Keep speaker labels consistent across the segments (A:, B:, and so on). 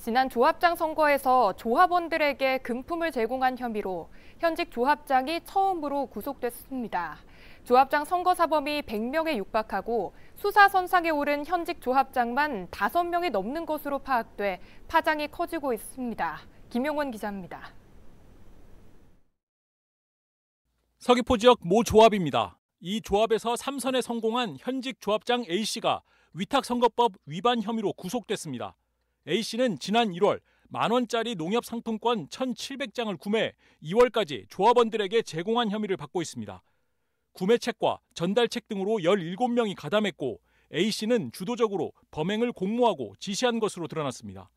A: 지난 조합장 선거에서 조합원들에게 금품을 제공한 혐의로 현직 조합장이 처음으로 구속됐습니다. 조합장 선거사범이 100명에 육박하고 수사선상에 오른 현직 조합장만 5명이 넘는 것으로 파악돼 파장이 커지고 있습니다. 김용원 기자입니다.
B: 서귀포 지역 모 조합입니다. 이 조합에서 3선에 성공한 현직 조합장 A씨가 위탁선거법 위반 혐의로 구속됐습니다. A씨는 지난 1월 만 원짜리 농협 상품권 1,700장을 구매 2월까지 조합원들에게 제공한 혐의를 받고 있습니다. 구매책과 전달책 등으로 17명이 가담했고 A씨는 주도적으로 범행을 공모하고 지시한 것으로 드러났습니다.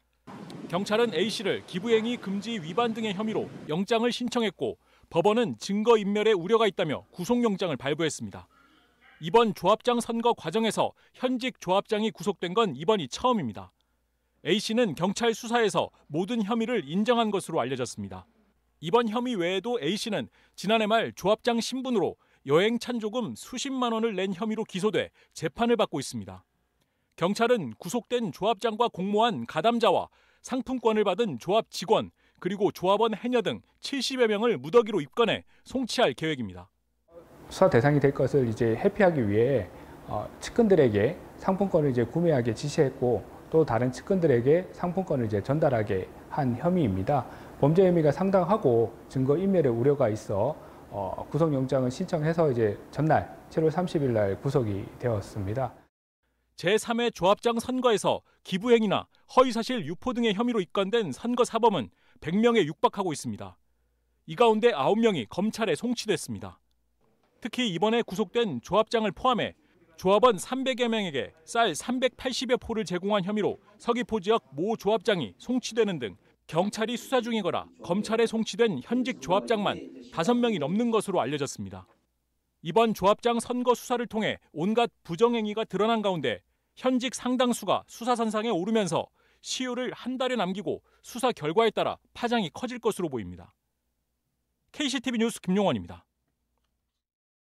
B: 경찰은 A씨를 기부행위 금지 위반 등의 혐의로 영장을 신청했고 법원은 증거인멸의 우려가 있다며 구속영장을 발부했습니다. 이번 조합장 선거 과정에서 현직 조합장이 구속된 건 이번이 처음입니다. A 씨는 경찰 수사에서 모든 혐의를 인정한 것으로 알려졌습니다. 이번 혐의 외에도 A 씨는 지난해 말 조합장 신분으로 여행 찬조금 수십만 원을 낸 혐의로 기소돼 재판을 받고 있습니다. 경찰은 구속된 조합장과 공모한 가담자와 상품권을 받은 조합 직원 그리고 조합원 해녀 등 70여 명을 무더기로 입건해 송치할 계획입니다.
C: 수사 대상이 될 것을 이제 회피하기 위해 어, 측근들에게 상품권을 이제 구매하게 지시했고 또 다른 측근들에게 상품권을 이제 전달하게 한 혐의입니다. 범죄 혐의가 상당하고 증거 인멸의 우려가 있어 어, 구속영장을 신청해서 이제 전날 7월 30일 날 구속이 되었습니다.
B: 제3회 조합장 선거에서 기부행위나 허위사실 유포 등의 혐의로 입건된 선거 사범은 100명에 육박하고 있습니다. 이 가운데 9명이 검찰에 송치됐습니다. 특히 이번에 구속된 조합장을 포함해 조합원 300여 명에게 쌀 380여 포를 제공한 혐의로 서귀포 지역 모 조합장이 송치되는 등 경찰이 수사 중이거나 검찰에 송치된 현직 조합장만 5명이 넘는 것으로 알려졌습니다. 이번 조합장 선거 수사를 통해 온갖 부정행위가 드러난 가운데 현직 상당수가 수사선상에 오르면서 시효를 한 달에 남기고 수사 결과에 따라 파장이 커질 것으로 보입니다. KCTV 뉴스 김용원입니다.